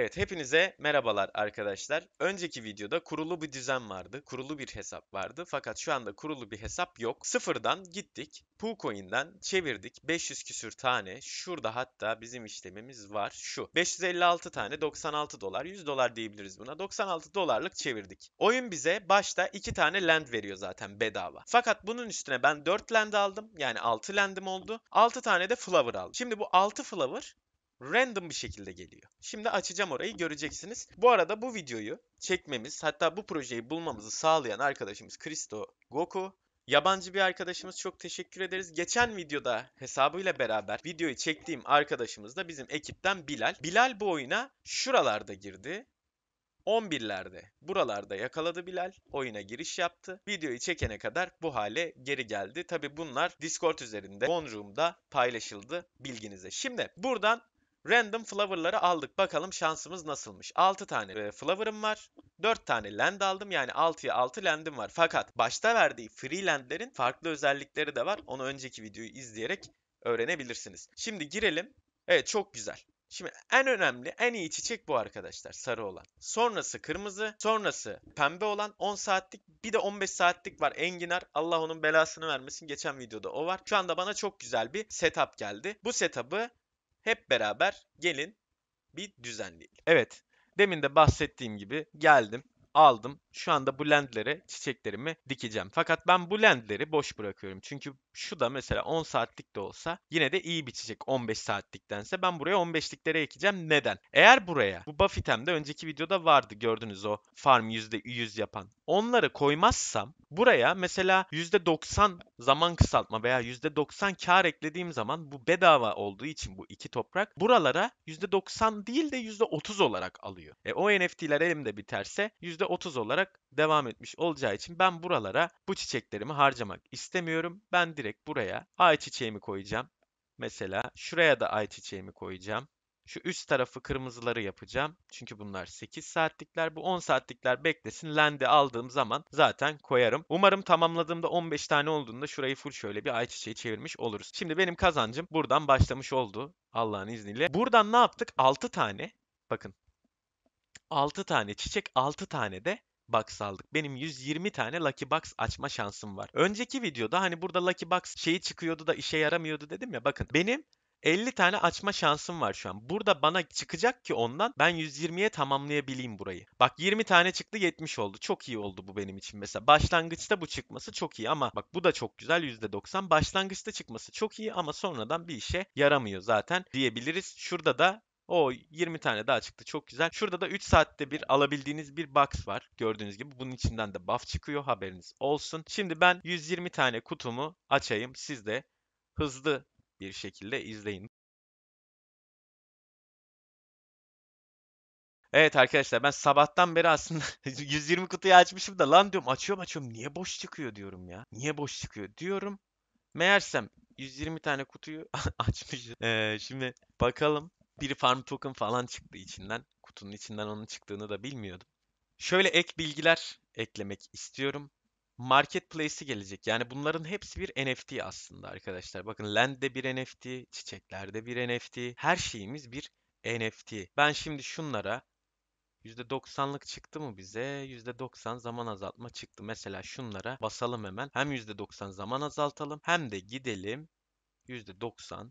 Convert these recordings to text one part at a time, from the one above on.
Evet, hepinize merhabalar arkadaşlar. Önceki videoda kurulu bir düzen vardı, kurulu bir hesap vardı. Fakat şu anda kurulu bir hesap yok. Sıfırdan gittik, PooCoin'den çevirdik. 500 küsür tane, şurada hatta bizim işlemimiz var şu. 556 tane, 96 dolar, 100 dolar diyebiliriz buna. 96 dolarlık çevirdik. Oyun bize başta 2 tane land veriyor zaten bedava. Fakat bunun üstüne ben 4 land aldım. Yani 6 landım oldu. 6 tane de flower aldım. Şimdi bu 6 flower Random bir şekilde geliyor. Şimdi açacağım orayı göreceksiniz. Bu arada bu videoyu çekmemiz hatta bu projeyi bulmamızı sağlayan arkadaşımız Kristo Goku. Yabancı bir arkadaşımız çok teşekkür ederiz. Geçen videoda hesabıyla beraber videoyu çektiğim arkadaşımız da bizim ekipten Bilal. Bilal bu oyuna şuralarda girdi. 11'lerde buralarda yakaladı Bilal. Oyuna giriş yaptı. Videoyu çekene kadar bu hale geri geldi. Tabi bunlar Discord üzerinde Bonroom'da paylaşıldı bilginize. Şimdi buradan Random flower'ları aldık. Bakalım şansımız nasılmış. 6 tane e, flower'ım var. 4 tane land aldım. Yani 6'ya 6 land'im var. Fakat başta verdiği free land'lerin farklı özellikleri de var. Onu önceki videoyu izleyerek öğrenebilirsiniz. Şimdi girelim. Evet çok güzel. Şimdi en önemli, en iyi çiçek bu arkadaşlar sarı olan. Sonrası kırmızı, sonrası pembe olan 10 saatlik bir de 15 saatlik var enginar. Allah onun belasını vermesin geçen videoda o var. Şu anda bana çok güzel bir setup geldi. Bu setup'ı hep beraber gelin bir düzenleyelim. Evet, demin de bahsettiğim gibi geldim, aldım, şu anda bu lendlere çiçeklerimi dikeceğim. Fakat ben bu lendleri boş bırakıyorum. Çünkü şu da mesela 10 saatlik de olsa yine de iyi bir çiçek 15 saatliktense ben buraya 15'liklere ekeceğim. Neden? Eğer buraya bu Buffetem'de önceki videoda vardı gördünüz o farm %100 yapan. Onları koymazsam buraya mesela %90 zaman kısaltma veya %90 kar eklediğim zaman bu bedava olduğu için bu iki toprak buralara %90 değil de %30 olarak alıyor. E, o NFT'ler elimde biterse %30 olarak olarak devam etmiş olacağı için ben buralara bu çiçeklerimi harcamak istemiyorum. Ben direkt buraya ayçiçeğimi koyacağım. Mesela şuraya da ayçiçeğimi koyacağım. Şu üst tarafı kırmızıları yapacağım. Çünkü bunlar 8 saatlikler. Bu 10 saatlikler beklesin. Lendi aldığım zaman zaten koyarım. Umarım tamamladığımda 15 tane olduğunda şurayı full şöyle bir ayçiçeği çevirmiş oluruz. Şimdi benim kazancım buradan başlamış oldu. Allah'ın izniyle. Buradan ne yaptık? 6 tane. Bakın. 6 tane çiçek 6 tane de box aldık. Benim 120 tane lucky box açma şansım var. Önceki videoda hani burada lucky box şeyi çıkıyordu da işe yaramıyordu dedim ya bakın. Benim 50 tane açma şansım var şu an. Burada bana çıkacak ki ondan ben 120'ye tamamlayabileyim burayı. Bak 20 tane çıktı 70 oldu. Çok iyi oldu bu benim için mesela. Başlangıçta bu çıkması çok iyi ama bak bu da çok güzel %90. Başlangıçta çıkması çok iyi ama sonradan bir işe yaramıyor zaten diyebiliriz. Şurada da o 20 tane daha çıktı. Çok güzel. Şurada da 3 saatte bir alabildiğiniz bir box var. Gördüğünüz gibi bunun içinden de buff çıkıyor. Haberiniz olsun. Şimdi ben 120 tane kutumu açayım. Siz de hızlı bir şekilde izleyin. Evet arkadaşlar ben sabahtan beri aslında 120 kutuyu açmışım da lan diyorum açıyorum açıyorum niye boş çıkıyor diyorum ya. Niye boş çıkıyor diyorum. Meğersem 120 tane kutuyu açmışım. Ee, şimdi bakalım biri farm token falan çıktı içinden. Kutunun içinden onun çıktığını da bilmiyordum. Şöyle ek bilgiler eklemek istiyorum. Marketplace'i gelecek. Yani bunların hepsi bir NFT aslında arkadaşlar. Bakın Land'de bir NFT, çiçeklerde bir NFT, her şeyimiz bir NFT. Ben şimdi şunlara %90'lık çıktı mı bize? %90 zaman azaltma çıktı. Mesela şunlara basalım hemen. Hem %90 zaman azaltalım hem de gidelim %90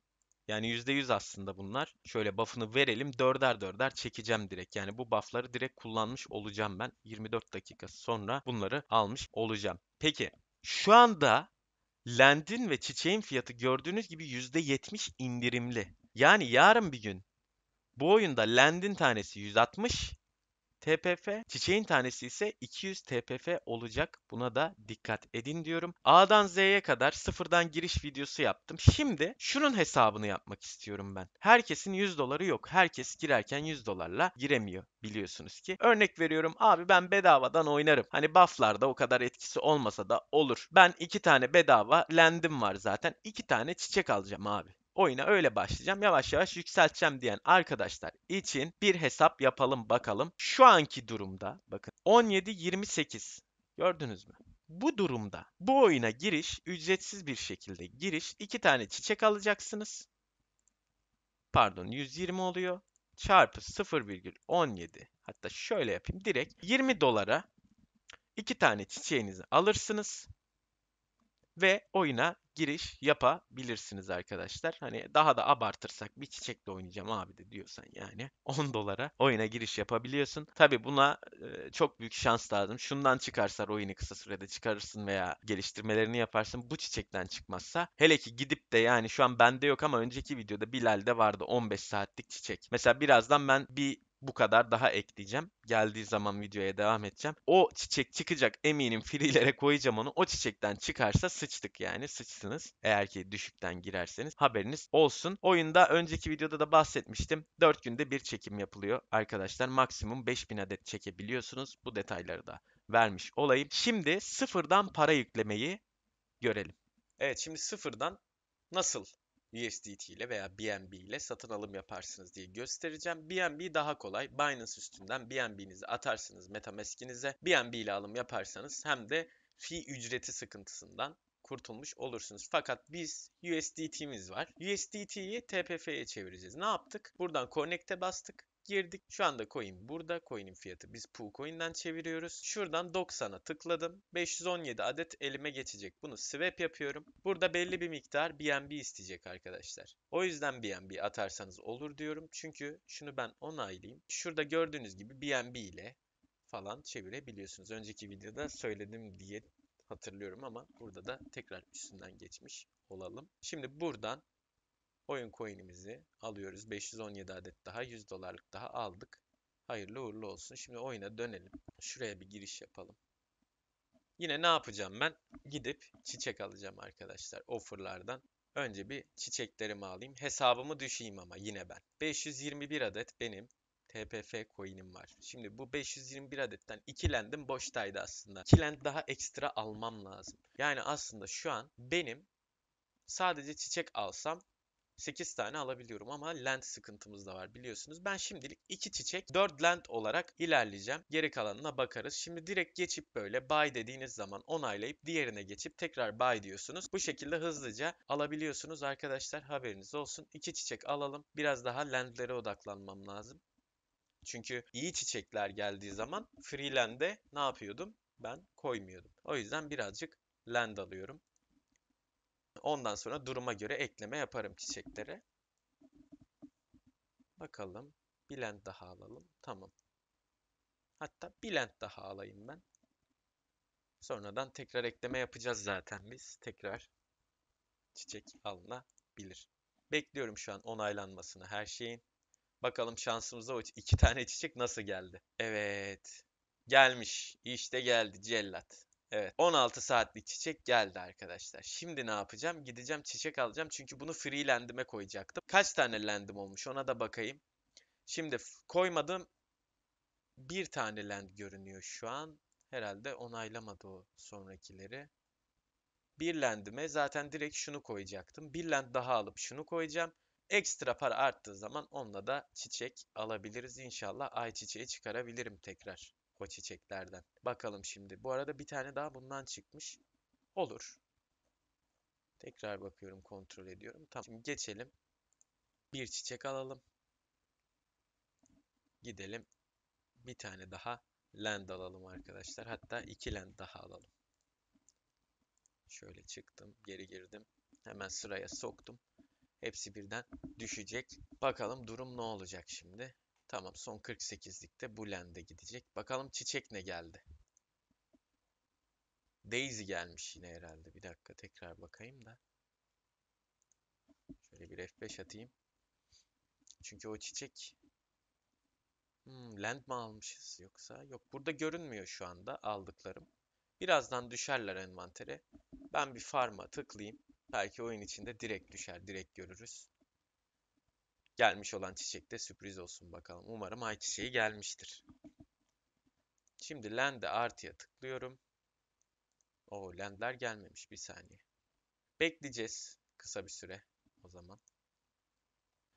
yani %100 aslında bunlar. Şöyle buff'ını verelim. Dörder dörder çekeceğim direkt. Yani bu buff'ları direkt kullanmış olacağım ben. 24 dakika sonra bunları almış olacağım. Peki şu anda Lendin ve çiçeğin fiyatı gördüğünüz gibi %70 indirimli. Yani yarın bir gün bu oyunda Lendin tanesi 160, TPF, çiçeğin tanesi ise 200 TPF olacak. Buna da dikkat edin diyorum. A'dan Z'ye kadar sıfırdan giriş videosu yaptım. Şimdi şunun hesabını yapmak istiyorum ben. Herkesin 100 doları yok. Herkes girerken 100 dolarla giremiyor biliyorsunuz ki. Örnek veriyorum abi ben bedavadan oynarım. Hani bufflarda o kadar etkisi olmasa da olur. Ben iki tane bedava lendim var zaten. İki tane çiçek alacağım abi oyuna öyle başlayacağım. Yavaş yavaş yükselteceğim diyen arkadaşlar için bir hesap yapalım bakalım. Şu anki durumda bakın 17-28 gördünüz mü? Bu durumda bu oyuna giriş ücretsiz bir şekilde giriş iki tane çiçek alacaksınız. Pardon 120 oluyor. Çarpı 0,17 hatta şöyle yapayım direkt 20 dolara iki tane çiçeğinizi alırsınız ve oyuna giriş yapabilirsiniz arkadaşlar. Hani daha da abartırsak bir çiçekle oynayacağım abi de diyorsan yani 10 dolara oyuna giriş yapabiliyorsun. Tabi buna e, çok büyük şans lazım. Şundan çıkarsa oyunu kısa sürede çıkarırsın veya geliştirmelerini yaparsın. Bu çiçekten çıkmazsa hele ki gidip de yani şu an bende yok ama önceki videoda Bilal'de vardı 15 saatlik çiçek. Mesela birazdan ben bir bu kadar daha ekleyeceğim. Geldiği zaman videoya devam edeceğim. O çiçek çıkacak eminim fililere koyacağım onu. O çiçekten çıkarsa sıçtık yani sıçsınız. Eğer ki düşükten girerseniz haberiniz olsun. Oyunda önceki videoda da bahsetmiştim. 4 günde bir çekim yapılıyor arkadaşlar. Maksimum 5000 adet çekebiliyorsunuz. Bu detayları da vermiş olayım. Şimdi sıfırdan para yüklemeyi görelim. Evet şimdi sıfırdan nasıl USDT ile veya BNB ile satın alım yaparsınız diye göstereceğim. BNB daha kolay. Binance üstünden BNB'nizi atarsınız MetaMask'inize. BNB ile alım yaparsanız hem de fee ücreti sıkıntısından kurtulmuş olursunuz. Fakat biz USDT'miz var. USDT'yi TPF'ye çevireceğiz. Ne yaptık? Buradan Connect'e bastık girdik. Şu anda coin burada. Coin'in fiyatı biz pool coin'den çeviriyoruz. Şuradan 90'a tıkladım. 517 adet elime geçecek. Bunu swap yapıyorum. Burada belli bir miktar BNB isteyecek arkadaşlar. O yüzden BNB atarsanız olur diyorum. Çünkü şunu ben onaylayayım. Şurada gördüğünüz gibi BNB ile falan çevirebiliyorsunuz. Önceki videoda söyledim diye hatırlıyorum ama burada da tekrar üstünden geçmiş olalım. Şimdi buradan Oyun coin'imizi alıyoruz. 517 adet daha 100 dolarlık daha aldık. Hayırlı uğurlu olsun. Şimdi oyuna dönelim. Şuraya bir giriş yapalım. Yine ne yapacağım ben? Gidip çiçek alacağım arkadaşlar offerlardan. Önce bir çiçeklerimi alayım. Hesabımı düşeyim ama yine ben. 521 adet benim TPF coin'im var. Şimdi bu 521 adetten 2 boştaydı aslında. 2 daha ekstra almam lazım. Yani aslında şu an benim sadece çiçek alsam 8 tane alabiliyorum ama land sıkıntımız da var biliyorsunuz. Ben şimdilik 2 çiçek 4 land olarak ilerleyeceğim. Geri kalanına bakarız. Şimdi direkt geçip böyle buy dediğiniz zaman onaylayıp diğerine geçip tekrar buy diyorsunuz. Bu şekilde hızlıca alabiliyorsunuz arkadaşlar. Haberiniz olsun. 2 çiçek alalım. Biraz daha lentlere odaklanmam lazım. Çünkü iyi çiçekler geldiği zaman free freeland'e ne yapıyordum? Ben koymuyordum. O yüzden birazcık land alıyorum. Ondan sonra duruma göre ekleme yaparım çiçeklere. Bakalım. Bilent daha alalım. Tamam. Hatta Bilent daha alayım ben. Sonradan tekrar ekleme yapacağız zaten biz. Tekrar çiçek alınabilir. Bekliyorum şu an onaylanmasını her şeyin. Bakalım şansımıza o iki tane çiçek nasıl geldi. Evet. Gelmiş. İşte geldi cellat. Evet. 16 saatlik çiçek geldi arkadaşlar. Şimdi ne yapacağım? Gideceğim çiçek alacağım. Çünkü bunu free landime koyacaktım. Kaç tane landim olmuş ona da bakayım. Şimdi koymadım. Bir tane land görünüyor şu an. Herhalde onaylamadı o sonrakileri. Bir landime zaten direkt şunu koyacaktım. Bir land daha alıp şunu koyacağım. Ekstra para arttığı zaman onunla da çiçek alabiliriz. İnşallah ay çiçeği çıkarabilirim tekrar o çiçeklerden. Bakalım şimdi. Bu arada bir tane daha bundan çıkmış. Olur. Tekrar bakıyorum, kontrol ediyorum. Tamam. Şimdi geçelim. Bir çiçek alalım. Gidelim. Bir tane daha land alalım arkadaşlar. Hatta iki land daha alalım. Şöyle çıktım, geri girdim. Hemen sıraya soktum. Hepsi birden düşecek. Bakalım durum ne olacak şimdi? Tamam son 48'likte Bulen'de gidecek. Bakalım Çiçek ne geldi? Daisy gelmiş yine herhalde. Bir dakika tekrar bakayım da. Şöyle bir F5 atayım. Çünkü o çiçek hmm, land mı almışız yoksa? Yok burada görünmüyor şu anda aldıklarım. Birazdan düşerler envantere. Ben bir farm'a tıklayayım. Belki oyun içinde direkt düşer, direkt görürüz. Gelmiş olan çiçek de sürpriz olsun bakalım. Umarım ay çiçeği gelmiştir. Şimdi lende artıya tıklıyorum. O lendler gelmemiş bir saniye. Bekleyeceğiz kısa bir süre o zaman.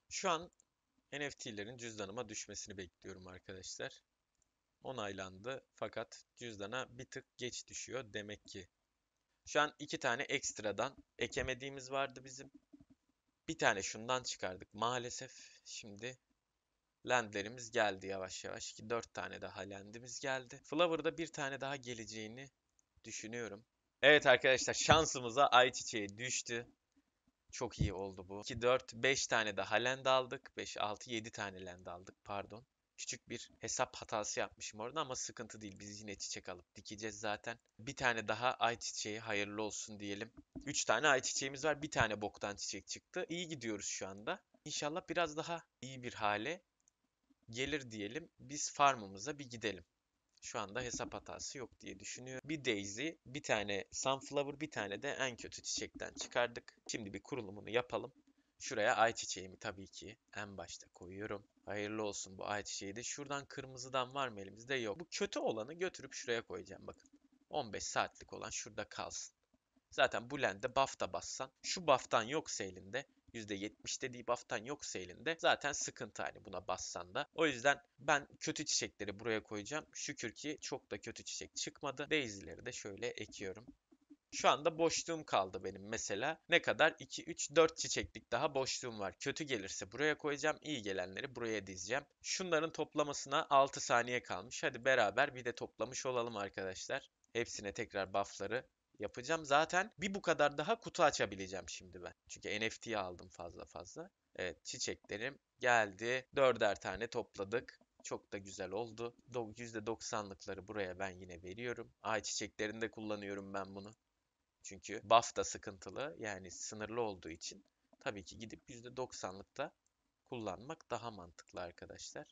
Şu an NFT'lerin cüzdanıma düşmesini bekliyorum arkadaşlar. Onaylandı fakat cüzdana bir tık geç düşüyor demek ki. Şu an iki tane ekstradan ekemediğimiz vardı bizim. Bir tane şundan çıkardık maalesef. Şimdi landlerimiz geldi yavaş yavaş ki 4 tane daha landimiz geldi. Flower'da bir tane daha geleceğini düşünüyorum. Evet arkadaşlar şansımıza ayçiçeği düştü. Çok iyi oldu bu. 2, 4, 5 tane daha land aldık. 5, 6, 7 tane land aldık pardon. Küçük bir hesap hatası yapmışım orada ama sıkıntı değil. Biz yine çiçek alıp dikeceğiz zaten. Bir tane daha ayçiçeği hayırlı olsun diyelim. 3 tane ayçiçeğimiz var. Bir tane boktan çiçek çıktı. İyi gidiyoruz şu anda. İnşallah biraz daha iyi bir hale gelir diyelim. Biz farmımıza bir gidelim. Şu anda hesap hatası yok diye düşünüyorum. Bir daisy, bir tane sunflower, bir tane de en kötü çiçekten çıkardık. Şimdi bir kurulumunu yapalım. Şuraya ayçiçeğimi tabii ki en başta koyuyorum. Hayırlı olsun bu şeyi de. Şuradan kırmızıdan var mı elimizde? Yok. Bu kötü olanı götürüp şuraya koyacağım bakın. 15 saatlik olan şurada kalsın. Zaten Blend'de buff da bassan. Şu buff'tan yoksa elinde %70 dediği buff'tan yoksa elinde zaten sıkıntı hani buna bassan da. O yüzden ben kötü çiçekleri buraya koyacağım. Şükür ki çok da kötü çiçek çıkmadı. Daisy'leri de şöyle ekiyorum. Şu anda boşluğum kaldı benim mesela. Ne kadar? 2, 3, 4 çiçeklik daha boşluğum var. Kötü gelirse buraya koyacağım. iyi gelenleri buraya dizeceğim. Şunların toplamasına 6 saniye kalmış. Hadi beraber bir de toplamış olalım arkadaşlar. Hepsine tekrar buffları yapacağım. Zaten bir bu kadar daha kutu açabileceğim şimdi ben. Çünkü NFT'yi aldım fazla fazla. Evet çiçeklerim geldi. Dörder tane topladık. Çok da güzel oldu. %90'lıkları buraya ben yine veriyorum. Ay çiçeklerinde kullanıyorum ben bunu. Çünkü da sıkıntılı yani sınırlı olduğu için tabii ki gidip da kullanmak daha mantıklı arkadaşlar.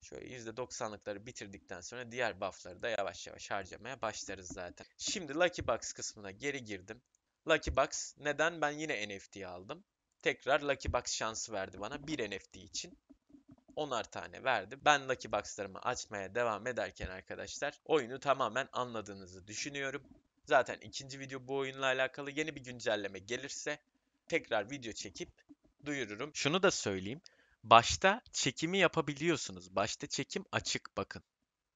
Şöyle %90'lıkları bitirdikten sonra diğer buff'ları da yavaş yavaş harcamaya başlarız zaten. Şimdi Lucky Box kısmına geri girdim. Lucky Box neden ben yine NFT'yi aldım? Tekrar Lucky Box şansı verdi bana bir NFT için. 10'ar tane verdi. Ben Lucky Box'larımı açmaya devam ederken arkadaşlar oyunu tamamen anladığınızı düşünüyorum. Zaten ikinci video bu oyunla alakalı yeni bir güncelleme gelirse tekrar video çekip duyururum. Şunu da söyleyeyim. Başta çekimi yapabiliyorsunuz. Başta çekim açık bakın.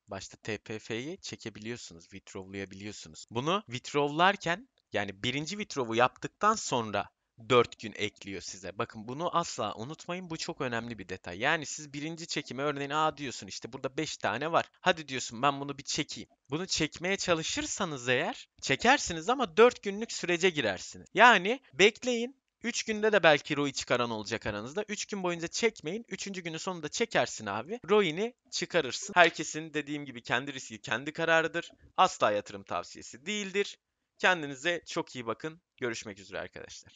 Başta TPF'yi çekebiliyorsunuz, vitrovlayabiliyorsunuz. Bunu vitrovlarken yani birinci vitrovu yaptıktan sonra 4 gün ekliyor size. Bakın bunu asla unutmayın. Bu çok önemli bir detay. Yani siz birinci çekime örneğin a diyorsun işte burada 5 tane var. Hadi diyorsun ben bunu bir çekeyim. Bunu çekmeye çalışırsanız eğer çekersiniz ama 4 günlük sürece girersiniz. Yani bekleyin 3 günde de belki ROI çıkaran olacak aranızda. 3 gün boyunca çekmeyin. 3. günün sonunda çekersin abi. ROI'ni çıkarırsın. Herkesin dediğim gibi kendi riski kendi kararıdır. Asla yatırım tavsiyesi değildir. Kendinize çok iyi bakın. Görüşmek üzere arkadaşlar.